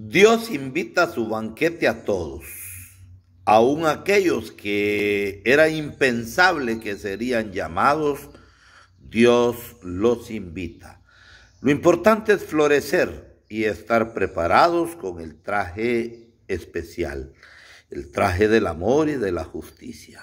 Dios invita a su banquete a todos, aun aquellos que era impensable que serían llamados, Dios los invita. Lo importante es florecer y estar preparados con el traje especial, el traje del amor y de la justicia.